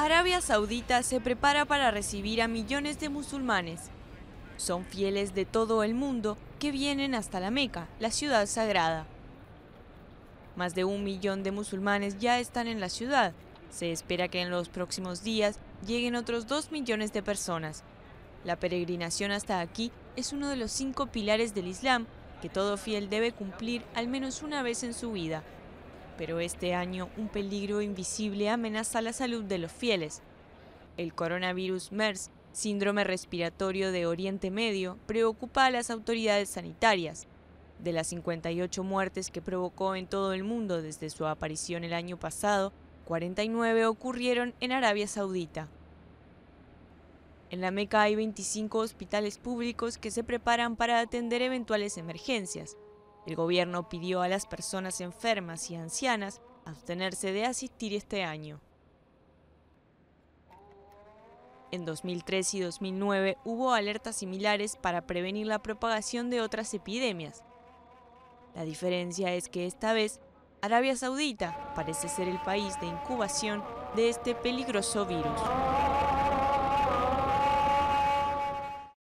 Arabia Saudita se prepara para recibir a millones de musulmanes. Son fieles de todo el mundo que vienen hasta la Meca, la ciudad sagrada. Más de un millón de musulmanes ya están en la ciudad. Se espera que en los próximos días lleguen otros dos millones de personas. La peregrinación hasta aquí es uno de los cinco pilares del Islam que todo fiel debe cumplir al menos una vez en su vida pero este año un peligro invisible amenaza la salud de los fieles. El coronavirus MERS, síndrome respiratorio de Oriente Medio, preocupa a las autoridades sanitarias. De las 58 muertes que provocó en todo el mundo desde su aparición el año pasado, 49 ocurrieron en Arabia Saudita. En la Meca hay 25 hospitales públicos que se preparan para atender eventuales emergencias. El gobierno pidió a las personas enfermas y ancianas abstenerse de asistir este año. En 2003 y 2009 hubo alertas similares para prevenir la propagación de otras epidemias. La diferencia es que esta vez Arabia Saudita parece ser el país de incubación de este peligroso virus.